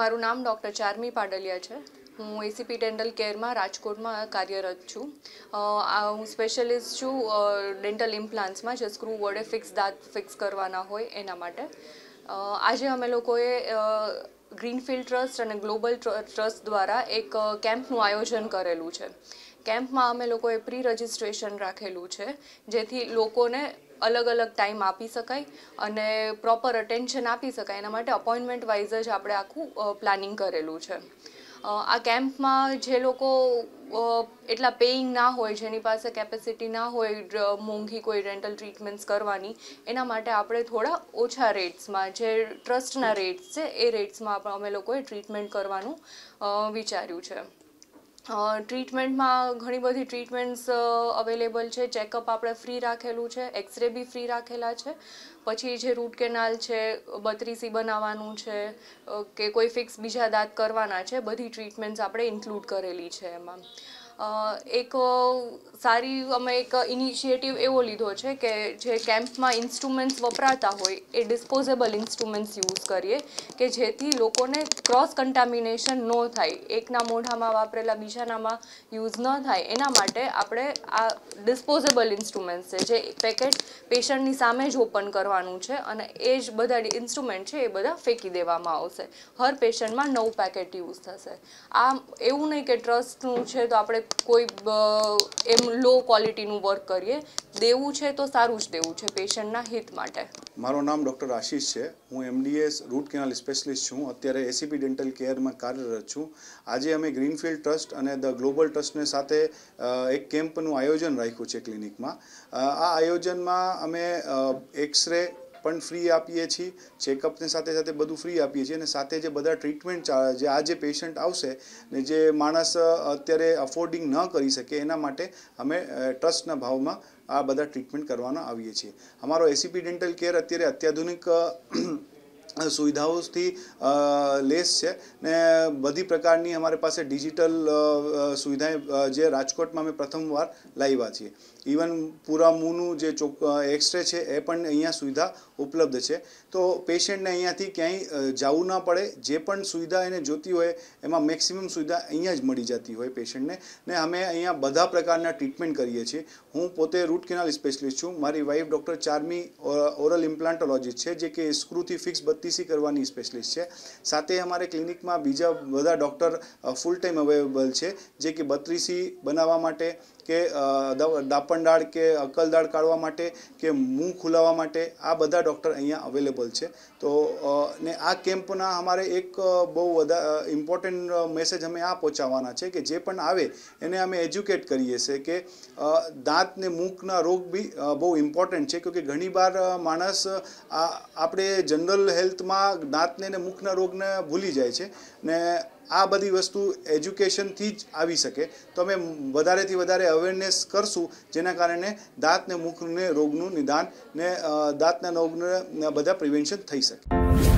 મારું નામ ડૉક્ટર ચારમી પાડલિયા છે હું એસીપી ડેન્ટલ કેરમાં રાજકોટમાં કાર્યરત છું હું સ્પેશિયલિસ્ટ છું ડેન્ટલ ઇમ્પ્લાન્ટ્સમાં જે સ્ક્રૂ વડે ફિક્સ દાંત ફિક્સ કરવાના હોય એના માટે આજે અમે લોકોએ ગ્રીનફિલ્ડ ટ્રસ્ટ અને ગ્લોબલ ટ્રસ્ટ દ્વારા એક કેમ્પનું આયોજન કરેલું છે કેમ્પમાં અમે લોકોએ પ્રી રજિસ્ટ્રેશન રાખેલું છે જેથી લોકોને અલગ અલગ ટાઈમ આપી શકાય અને પ્રોપર અટેન્શન આપી શકાય એના માટે અપોઇન્ટમેન્ટ વાઇઝ જ આપણે આખું પ્લાનિંગ કરેલું છે આ કેમ્પમાં જે લોકો એટલા પેઇંગ ના હોય જેની પાસે કેપેસિટી ના હોય મોંઘી કોઈ ડેન્ટલ ટ્રીટમેન્ટ્સ કરવાની એના માટે આપણે થોડા ઓછા રેટ્સમાં જે ટ્રસ્ટના રેટ્સ છે એ રેટ્સમાં અમે લોકોએ ટ્રીટમેન્ટ કરવાનું વિચાર્યું છે ટ્રીટમેન્ટમાં ઘણી બધી ટ્રીટમેન્ટ્સ અવેલેબલ છે ચેકઅપ આપણે ફ્રી રાખેલું છે એક્સરે બી ફ્રી રાખેલા છે પછી જે રૂટ કેનાલ છે બત્રીસી બનાવવાનું છે કે કોઈ ફિક્સ બીજા દાંત કરવાના છે બધી ટ્રીટમેન્ટ્સ આપણે ઇન્ક્લુડ કરેલી છે એમાં એક સારી અમે એક ઇનિશિયેટિવ એવો લીધો છે કે જે કેમ્પમાં ઇન્સ્ટ્રુમેન્ટ્સ વપરાતા હોય એ ડિસ્પોઝેબલ ઇન્સ્ટ્રુમેન્ટ્સ યુઝ કરીએ કે જેથી લોકોને ક્રોસ કન્ટામિનેશન ન થાય એકના મોઢામાં વાપરેલા બીજાનામાં યુઝ ન થાય એના માટે આપણે આ ડિસ્પોઝેબલ ઇન્સ્ટ્રુમેન્ટ્સ છે જે પેકેટ પેશન્ટની સામે જ ઓપન કરવાનું છે અને એ જ બધા ઇન્સ્ટ્રુમેન્ટ છે એ બધા ફેંકી દેવામાં આવશે હર પેશન્ટમાં નવ પેકેટ યુઝ થશે આ એવું નહીં કે ટ્રસ્ટનું છે તો આપણે કોઈ એમ લો ક્વોલિટીનું વર્ક કરીએ દેવું છે તો સારું જ દેવું છે પેશન્ટના હિત માટે મારું નામ ડૉક્ટર આશીષ છે હું એમડીએસ રૂટ કેનાલ સ્પેશલિસ્ટ છું અત્યારે એસીપી ડેન્ટલ કેરમાં કાર્યરત છું આજે અમે ગ્રીનફિલ્ડ ટ્રસ્ટ અને ધ ગ્લોબલ ટ્રસ્ટને સાથે એક કેમ્પનું આયોજન રાખ્યું છે ક્લિનિકમાં આ આયોજનમાં અમે એક્સરે પણ ફ્રી આપીએ છીએ ચેકઅપની સાથે સાથે બધું ફ્રી આપીએ છીએ અને સાથે જે બધા ટ્રીટમેન્ટ જે આ જે પેશન્ટ આવશે ને જે માણસ અત્યારે અફોર્ડિંગ ન કરી શકે એના માટે અમે ટ્રસ્ટના ભાવમાં આ બધા ટ્રીટમેન્ટ કરવાના આવીએ છીએ અમારો એસીપી ડેન્ટલ કેર અત્યારે અત્યાધુનિક સુવિધાઓથી લેસ છે ને બધી પ્રકારની અમારી પાસે ડિજિટલ સુવિધાએ જે રાજકોટમાં અમે પ્રથમવાર લાવ્યા છીએ ઇવન પૂરા મૂનું જે ચોક એક્સરે છે એ પણ અહીંયા સુવિધા ઉપલબ્ધ છે તો પેશન્ટને અહીંયાથી ક્યાંય જવું ના પડે જે પણ સુવિધા એને જોતી હોય એમાં મેક્સિમમ સુવિધા અહીંયા જ મળી જતી હોય પેશન્ટને ને અમે અહીંયા બધા પ્રકારના ટ્રીટમેન્ટ કરીએ છીએ હું પોતે રૂટ કેનાલ સ્પેશલિસ્ટ છું મારી વાઈફ ડૉક્ટર ચારમી ઓરલ ઇમ્પ્લાન્ટોલોજીસ્ટ છે જે કે સ્ક્રૂથી ફિક્સ બધી એફટીસી કરવાની સ્પેશલિસ્ટ છે સાથે અમારે ક્લિનિકમાં બીજા બધા ડૉક્ટર ફૂલ ટાઈમ અવેલેબલ છે જે કે બત્રીસી બનાવવા માટે કે દાપણદાળ કે અકલદાળ કાઢવા માટે કે મું ખુલાવવા માટે આ બધા ડૉક્ટર અહીંયા અવેલેબલ છે તો ને આ કેમ્પના અમારે એક બહુ બધા ઇમ્પોર્ટન્ટ મેસેજ અમે આ પહોંચાડવાના છે કે જે પણ આવે એને અમે એજ્યુકેટ કરીએ છીએ કે દાંતને મૂકના રોગ બી બહુ ઇમ્પોર્ટન્ટ છે કે ઘણીવાર માણસ આપણે જનરલ હેલ્થમાં દાંતને ને મુખના રોગને ભૂલી જાય છે ને આ બધી વસ્તુ એજ્યુકેશનથી જ આવી શકે તો અમે વધારેથી વધારે અવેરનેસ કરશું જેના કારણે દાંતને મુખને રોગનું નિદાન ને દાંતના રોગને બધા પ્રિવેન્શન થઈ શકે